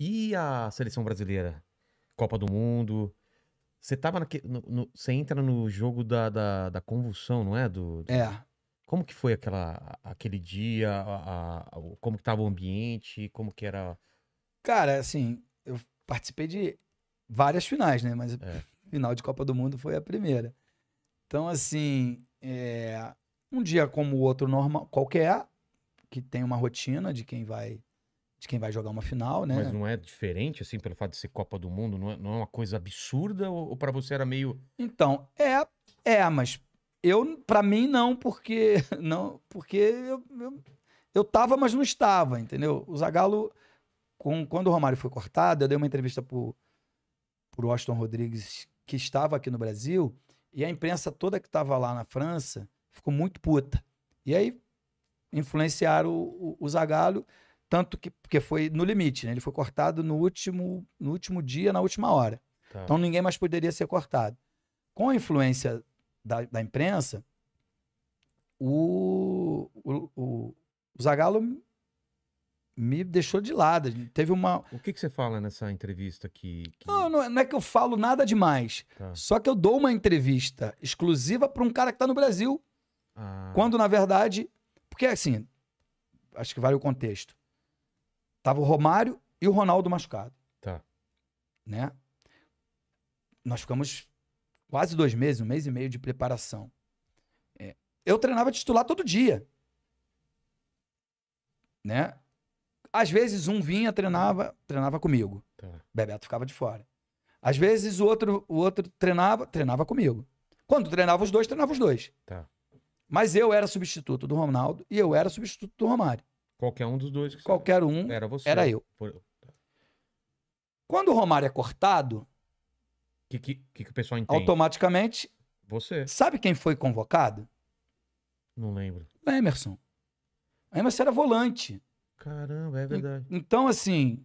E a seleção brasileira? Copa do Mundo. Você tava no, no, Você entra no jogo da, da, da convulsão, não é? Do, do, É. Como que foi aquela, aquele dia? A, a, como que tava o ambiente? Como que era. Cara, assim, eu participei de várias finais, né? Mas é. final de Copa do Mundo foi a primeira. Então, assim, é... um dia como o outro normal, qualquer, que tem uma rotina de quem vai de quem vai jogar uma final, né? Mas não é diferente, assim, pelo fato de ser Copa do Mundo? Não é, não é uma coisa absurda? Ou, ou para você era meio. Então, é, é, mas eu, para mim, não, porque. Não, porque eu, eu, eu tava, mas não estava, entendeu? O Zagalo, com, quando o Romário foi cortado, eu dei uma entrevista pro, pro Washington Rodrigues, que estava aqui no Brasil, e a imprensa toda que estava lá na França ficou muito puta. E aí influenciaram o, o, o Zagallo tanto que porque foi no limite, né? Ele foi cortado no último, no último dia, na última hora. Tá. Então ninguém mais poderia ser cortado. Com a influência da, da imprensa, o, o, o, o Zagallo me deixou de lado. Teve uma. O que, que você fala nessa entrevista que. que... Não, não, é, não, é que eu falo nada demais. Tá. Só que eu dou uma entrevista exclusiva para um cara que está no Brasil. Ah. Quando, na verdade. Porque, assim. Acho que vale o contexto. Tava o Romário e o Ronaldo machucado. Tá. Né? Nós ficamos quase dois meses, um mês e meio de preparação. É, eu treinava titular todo dia. Né? Às vezes um vinha, treinava, treinava comigo. Tá. Bebeto ficava de fora. Às vezes o outro, o outro treinava, treinava comigo. Quando treinava os dois, treinava os dois. Tá. Mas eu era substituto do Ronaldo e eu era substituto do Romário. Qualquer um dos dois. Qualquer um. Era você. Era eu. Por... Quando o Romário é cortado. O que, que, que o pessoal entende? Automaticamente. Você. Sabe quem foi convocado? Não lembro. O Emerson. O Emerson era volante. Caramba, é verdade. E, então, assim.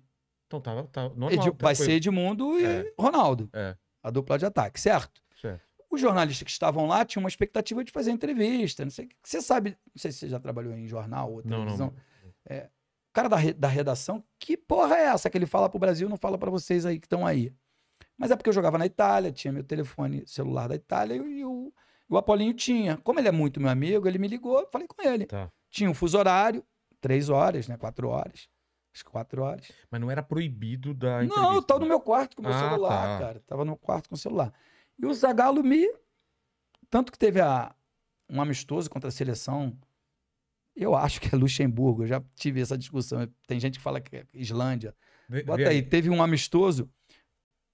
Então tava. normal, Ed, vai coisa. ser Edmundo e é. Ronaldo. É. A dupla de ataque, certo? Certo. Os jornalistas que estavam lá tinham uma expectativa de fazer entrevista. Não sei, você sabe, não sei se você já trabalhou em jornal ou televisão. Não, não. É, o cara da, da redação, que porra é essa que ele fala pro Brasil não fala para vocês aí que estão aí? Mas é porque eu jogava na Itália, tinha meu telefone celular da Itália e o, o Apolinho tinha. Como ele é muito meu amigo, ele me ligou, falei com ele. Tá. Tinha um fuso horário, três horas, né? Quatro horas. Acho que quatro horas. Mas não era proibido da. Entrevista. Não, eu tava no né? meu quarto com o meu ah, celular, tá. cara. Tava no meu quarto com o celular. E o Zagallo me. Tanto que teve a... um amistoso contra a seleção eu acho que é Luxemburgo, eu já tive essa discussão. Tem gente que fala que é Islândia. Bota aí, teve um amistoso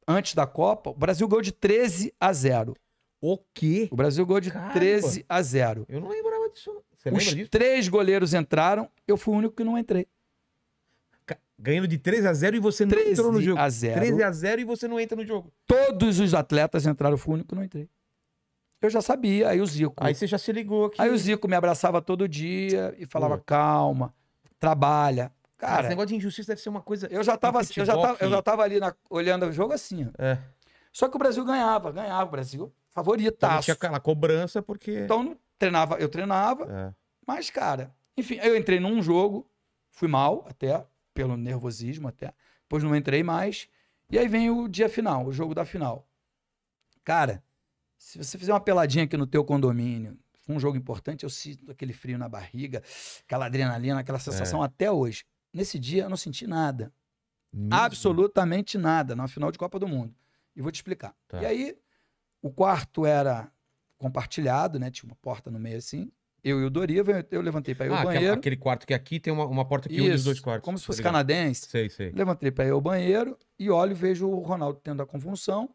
antes da Copa, o Brasil ganhou de 13 a 0. O quê? O Brasil ganhou de Caramba. 13 a 0. Eu não lembrava disso. Você Os disso? três goleiros entraram, eu fui o único que não entrei. Ganhando de 3 a 0 e você não entrou no jogo. 13 A 0. 13 a 0 e você não entra no jogo. Todos os atletas entraram, eu fui o único que não entrei. Eu já sabia, aí o Zico. Aí você já se ligou aqui. Aí o Zico me abraçava todo dia e falava: Pô. calma, trabalha. Cara, Cara, esse negócio de injustiça deve ser uma coisa. Eu já tava, assim, eu já tava, eu já tava ali na, olhando o jogo assim. É. Só que o Brasil ganhava, ganhava o Brasil, favoritaço. Então, tinha aquela cobrança porque. Então treinava, eu treinava, é. mas cara, enfim, eu entrei num jogo, fui mal até pelo nervosismo até, depois não entrei mais. E aí vem o dia final, o jogo da final. Cara, se você fizer uma peladinha aqui no teu condomínio, um jogo importante, eu sinto aquele frio na barriga, aquela adrenalina, aquela é. sensação é. até hoje. Nesse dia eu não senti nada. Mesmo? Absolutamente nada, na final de Copa do Mundo. E vou te explicar. Tá. E aí, o quarto era compartilhado, né? Tinha uma porta no meio assim. Eu e o Doriva, eu, levantei para ir ah, ao banheiro. Aquele quarto que aqui tem uma, uma porta que Isso, une os dois quartos. Como se tá fosse canadense. Sei, sei. Levantei para ir ao banheiro e olho e vejo o Ronaldo tendo a convulsão.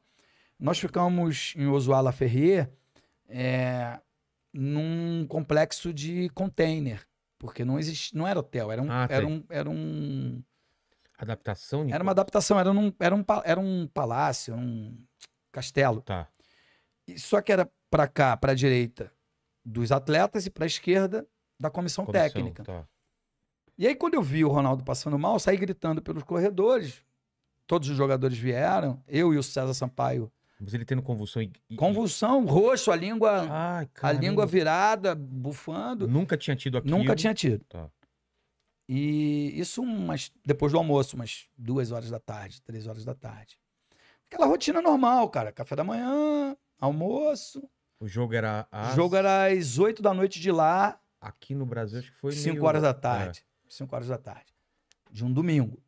Nós ficamos em Osuala Ferrier é, num complexo de container, porque não existe, não era hotel, era um, ah, tá era, um era um adaptação. Era uma adaptação, era um era um era um palácio, um castelo. Tá. E só que era para cá, para a direita dos atletas e para a esquerda da comissão, comissão técnica. Tá. E aí quando eu vi o Ronaldo passando mal, saí gritando pelos corredores. Todos os jogadores vieram, eu e o César Sampaio mas ele tendo convulsão e... Convulsão, roxo, a língua. Ai, a língua virada, bufando. Nunca tinha tido aquilo. Nunca tinha tido. Tá. E isso umas, depois do almoço, umas duas horas da tarde, três horas da tarde. Aquela rotina normal, cara. Café da manhã, almoço. O jogo era às... O jogo era às oito da noite de lá. Aqui no Brasil, acho que foi cinco meio... horas da tarde. É. Cinco horas da tarde. De um domingo.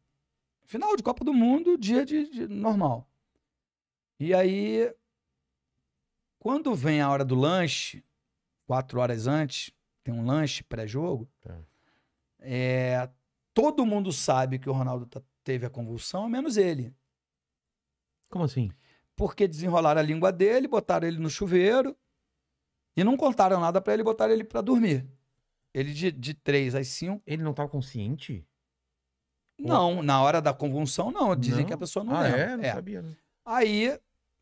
Final de Copa do Mundo, dia de, de normal. E aí, quando vem a hora do lanche, quatro horas antes, tem um lanche pré-jogo. É. é, todo mundo sabe que o Ronaldo tá, teve a convulsão, menos ele. Como assim? Porque desenrolaram a língua dele, botaram ele no chuveiro e não contaram nada para ele, botaram ele para dormir. Ele de, de 3 às cinco. Ele não estava tá consciente? Não, Ou... na hora da convulsão não. Dizem não? que a pessoa não ah, lembra. É, não é. sabia. Né? Aí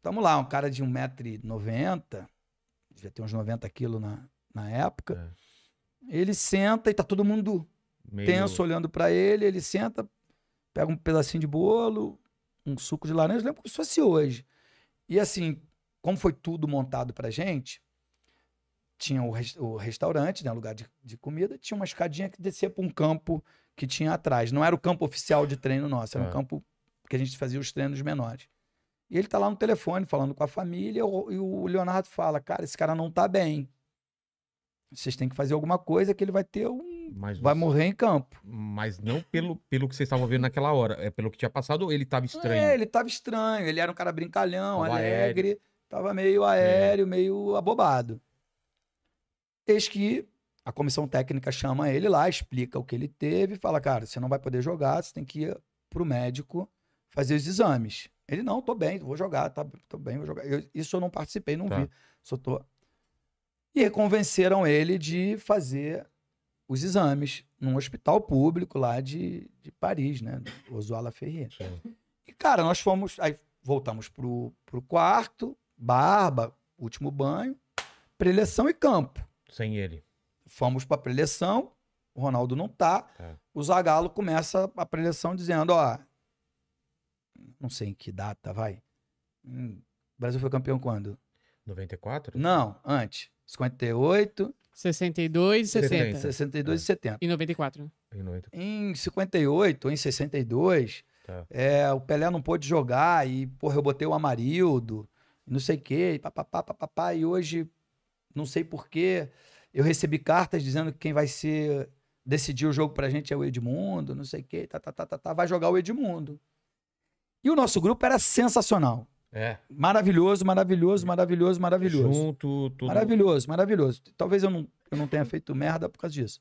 Tamo lá, um cara de 1,90m, devia ter uns 90 quilos na, na época. É. Ele senta e tá todo mundo Meio... tenso olhando para ele. Ele senta, pega um pedacinho de bolo, um suco de laranja, lembro como se fosse hoje. E assim, como foi tudo montado pra gente, tinha o, o restaurante, né, lugar de, de comida, tinha uma escadinha que descia para um campo que tinha atrás. Não era o campo oficial de treino nosso, era é. um campo que a gente fazia os treinos menores. E ele tá lá no telefone falando com a família, e o Leonardo fala: Cara, esse cara não tá bem. Vocês têm que fazer alguma coisa que ele vai ter um. Mas vai você... morrer em campo. Mas não pelo, pelo que vocês estavam vendo naquela hora, é pelo que tinha passado, ou ele tava estranho? É, ele tava estranho, ele era um cara brincalhão, tava alegre, aéreo. tava meio é. aéreo, é. meio abobado. Eis que a comissão técnica chama ele lá, explica o que ele teve, fala: Cara, você não vai poder jogar, você tem que ir pro médico fazer os exames. Ele, não, tô bem, vou jogar, tá, tô bem, vou jogar. Eu, isso eu não participei, não tá. vi. Só tô. E convenceram ele de fazer os exames num hospital público lá de, de Paris, né? Ozoala Ferrier. E, cara, nós fomos. Aí voltamos pro, pro quarto, barba, último banho, preleção e campo. Sem ele. Fomos pra preleção, o Ronaldo não tá. É. O Zagallo começa a preleção dizendo: ó, não sei em que data, vai. Hum, o Brasil foi campeão quando? 94? Não, antes. 58. 62 e 60. 62 é. e 70. Em, 94. em 58, em 62, tá. é, o Pelé não pôde jogar e, porra, eu botei o Amarildo, não sei o quê, e papapá, papapá, e hoje, não sei porquê, eu recebi cartas dizendo que quem vai ser decidir o jogo pra gente é o Edmundo, não sei o quê, tá, tá, tá, tá, tá, vai jogar o Edmundo. E o nosso grupo era sensacional. É. Maravilhoso, maravilhoso, maravilhoso, maravilhoso. Junto, tudo. Maravilhoso, maravilhoso. Talvez eu não, eu não tenha feito merda por causa disso.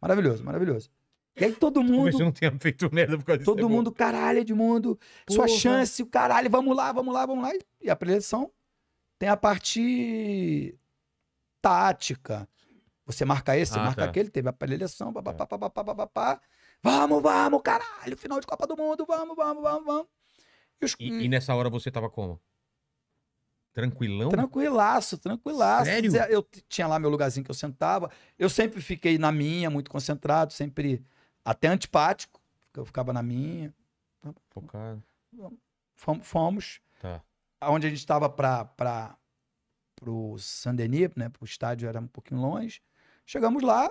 Maravilhoso, maravilhoso. E aí todo mundo. Talvez eu não tenha feito merda por causa disso. Todo é mundo, caralho, Edmundo, Porra. sua chance, o caralho, vamos lá, vamos lá, vamos lá. E a preleção tem a parte tática. Você marca esse, você ah, marca tá. aquele, teve a preleção, babá, é. babá, babá, babá, babá. Vamos, vamos, caralho, final de Copa do Mundo, vamos, vamos, vamos, vamos. E, e, hum. nessa hora você tava como? Tranquilão? Tranquilaço, tranquilaço. Sério? Eu tinha lá meu lugarzinho que eu sentava. Eu sempre fiquei na minha, muito concentrado, sempre até antipático, porque eu ficava na minha. Focado. Fomos. fomos tá. Onde a gente estava para o Saint-Denis, né, para o estádio era um pouquinho longe. Chegamos lá,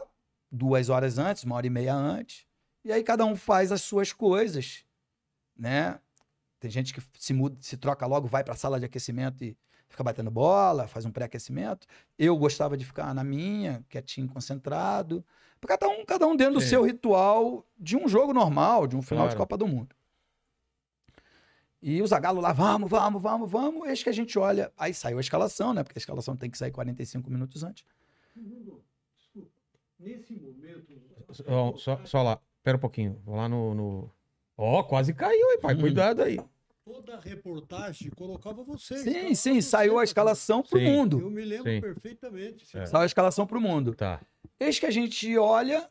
duas horas antes, uma hora e meia antes. E aí cada um faz as suas coisas, né? Tem gente que se muda, se troca logo, vai para a sala de aquecimento e fica batendo bola, faz um pré-aquecimento. Eu gostava de ficar na minha, quietinho, concentrado. Cada um, cada um dentro Sim. do seu ritual de um jogo normal, de um final claro. de Copa do Mundo. E o Zagallo lá, vamos, vamos, vamos, vamos. Eis que a gente olha, aí saiu a escalação, né? Porque a escalação tem que sair 45 minutos antes. Desculpa, nesse momento... Só, só, só lá, pera um pouquinho, vou lá no... Ó, no... oh, quase caiu aí, pai, hum. cuidado aí toda a reportagem colocava você. Sim, então, sim, você, saiu a escalação para o mundo. Eu me lembro sim. perfeitamente. É. Saiu a escalação para o mundo. Tá. Eis que a gente olha,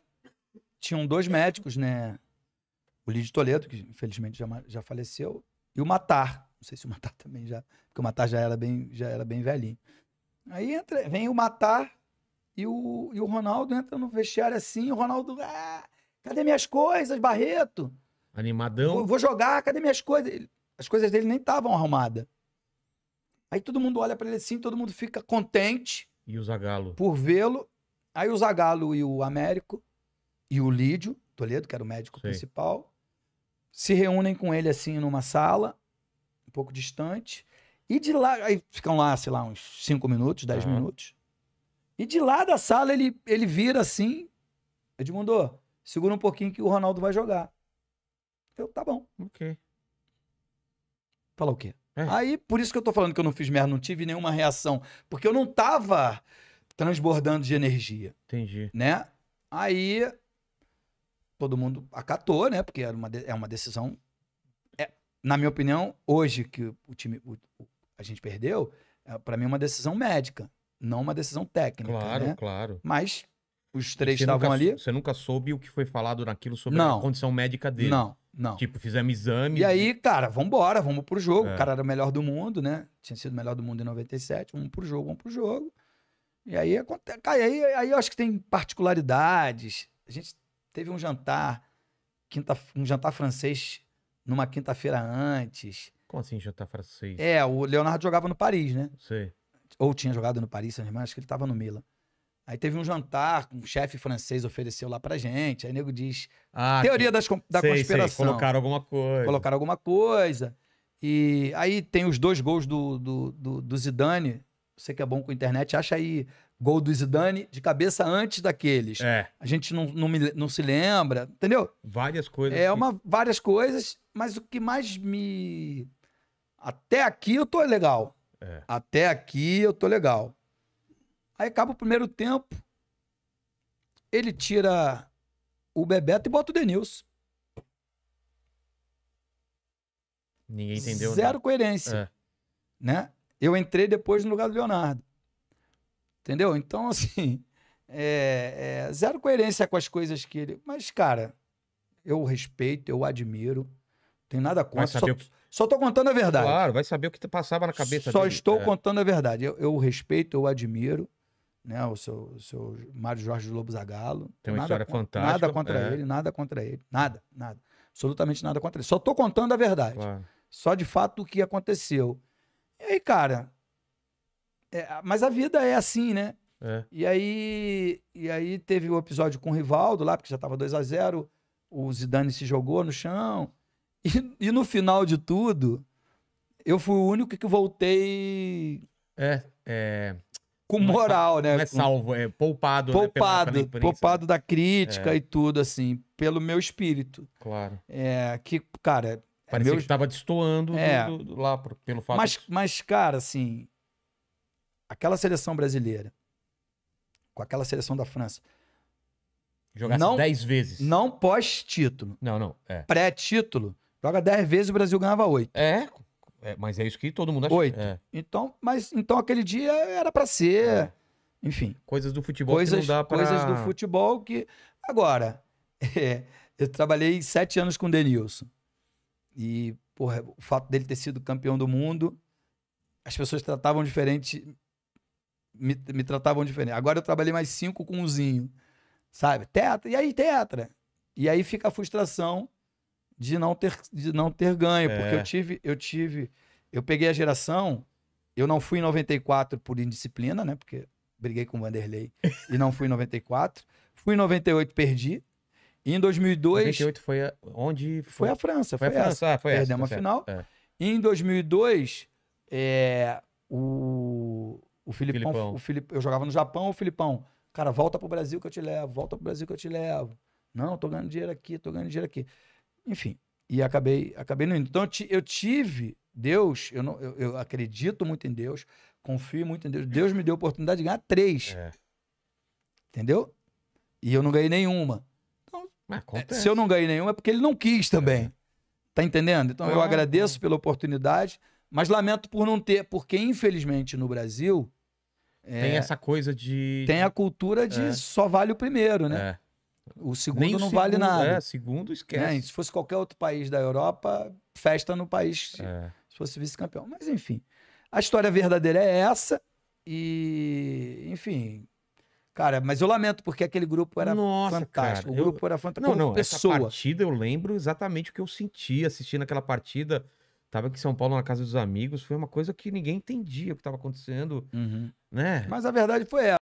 tinham dois médicos, né? O Lídio Toledo, que infelizmente já, já faleceu, e o Matar. Não sei se o Matar também já, porque o Matar já era bem, já era bem velhinho. Aí entra, vem o Matar e o, e o Ronaldo entra no vestiário assim, o Ronaldo, ah, cadê minhas coisas, Barreto? Animadão. Vou, vou jogar, cadê minhas coisas? Ele, as coisas dele nem estavam arrumadas. Aí todo mundo olha para ele assim, todo mundo fica contente. E o Zagalo? Por vê-lo. Aí o Zagalo e o Américo e o Lídio Toledo, que era o médico principal, se reúnem com ele assim numa sala, um pouco distante. E de lá, aí ficam lá, sei lá, uns 5 minutos, 10 minutos. E de lá da sala ele, ele vira assim, Edmundo, segura um pouquinho que o Ronaldo vai jogar. Eu, tá bom. Ok. Falar o quê? É. Aí, por isso que eu tô falando que eu não fiz merda, não tive nenhuma reação. Porque eu não tava transbordando de energia. Entendi. Né? Aí, todo mundo acatou, né? Porque era uma, é uma decisão. É, na minha opinião, hoje que o time. O, o, a gente perdeu, é, para mim é uma decisão médica, não uma decisão técnica. Né? Claro, né? claro. Mas os três estavam ali. Você nunca soube o que foi falado naquilo sobre não, a condição médica dele. Não. Não. Tipo, fizemos exame. E aí, cara, vambora, vamos pro jogo. É. O cara era o melhor do mundo, né? Tinha sido o melhor do mundo em 97. Vamos pro jogo, vamos pro jogo. E aí, cara, aí, aí eu acho que tem particularidades. A gente teve um jantar, quinta, um jantar francês numa quinta-feira antes. Como assim jantar francês? É, o Leonardo jogava no Paris, né? Sei. Ou tinha jogado no Paris, acho que ele tava no Milan. Aí teve um jantar, um chefe francês ofereceu lá pra gente. Aí o nego diz. Ah, teoria das, da sei, conspiração. Sei, colocaram alguma coisa. Colocaram alguma coisa. E aí tem os dois gols do, do, do, do Zidane. Você que é bom com internet, acha aí gol do Zidane de cabeça antes daqueles. É. A gente não, não, me, não se lembra, entendeu? Várias coisas. É, que... uma, várias coisas, mas o que mais me. Até aqui eu tô legal. É. Até aqui eu tô legal. Aí acaba o primeiro tempo, ele tira o Bebeto e bota o Denilson. Ninguém entendeu. Zero né? coerência. É. Né? Eu entrei depois no lugar do Leonardo. Entendeu? Então, assim, é, é, zero coerência com as coisas que ele. Mas, cara, eu respeito, eu admiro. não Tem nada contra. Só, que... só tô contando a verdade. Claro, vai saber o que passava na cabeça Só dele. estou é. contando a verdade. Eu, eu respeito, eu admiro né? O seu, o seu Mário Jorge Lobo Zagalo. Tem uma nada, história fantástica. Nada contra é. ele, nada contra ele, nada, nada. Absolutamente nada contra ele. Só tô contando a verdade. Claro. Só de fato o que aconteceu. E aí, cara. É, mas a vida é assim, né? É. E, aí, e aí teve o episódio com o Rivaldo lá, porque já tava 2 a 0 O Zidane se jogou no chão. E, e no final de tudo, eu fui o único que voltei. É, é com é moral, né? Não é salvo, é poupado. Né, poupado, né? poupado da crítica é. e tudo, assim, pelo meu espírito. Claro. É, que, cara... É Parecia meu... que estava destoando é. do, do, lá pelo fato... Mas, de... mas, cara, assim, aquela seleção brasileira, com aquela seleção da França... Jogasse 10 vezes. Não pós-título. Não, não. É. Pré-título. Joga 10 vezes, o Brasil ganhava 8. É, é, mas é isso que todo mundo acha. Oito. É. Então, mas, então aquele dia era para ser. É. Enfim. Coisas do futebol coisas, que não dá pra... Coisas do futebol que... Agora, é, eu trabalhei sete anos com o Denilson. E, porra, o fato dele ter sido campeão do mundo, as pessoas tratavam diferente... Me, me tratavam diferente. Agora eu trabalhei mais cinco com o Zinho, Sabe? Tetra. E aí, tetra. E aí fica a frustração de não ter, de não ter ganho, é. porque eu é. tive, eu tive, eu peguei a geração, eu não fui em 94 por indisciplina, né? Porque briguei com o Vanderlei e não fui em 94. Fui em 98, perdi. E em 2002... 98 foi a, onde... Foi, foi a França, foi, foi a França. Ah, foi Perdemos essa, a tá final. É. E em 2002, é, o, o Filipão, Filipão. O Filip, eu jogava no Japão, o Filipão, cara, volta pro Brasil que eu te levo, volta pro Brasil que eu te levo. Não, tô ganhando dinheiro aqui, tô ganhando dinheiro aqui. Enfim, e acabei, acabei não indo. Então eu tive Deus, eu, não, eu, eu, acredito muito em Deus, confio muito em Deus. Deus me deu a oportunidade de ganhar três. É. Entendeu? E eu não ganhei nenhuma. Então, é, se eu não ganhei nenhuma é porque ele não quis também. É. Tá entendendo? Então eu agradeço é. pela oportunidade, mas lamento por não ter, porque infelizmente no Brasil. tem é, essa coisa de. Tem a cultura de só vale o primeiro, né? O segundo Nem não vale nada. É, segundo né? esquece. É, se fosse qualquer outro país da Europa, festa no país é. se fosse vice-campeão. Mas enfim, a história verdadeira é essa e, enfim, cara, mas eu lamento porque aquele grupo era Nossa, fantástico. Cara, o grupo eu... era fantástico. Não, não, pessoa. essa partida eu lembro exatamente o que eu senti assistindo aquela partida. Tava aqui em São Paulo na casa dos amigos, foi uma coisa que ninguém entendia o que estava acontecendo, uhum. né? Mas a verdade foi essa.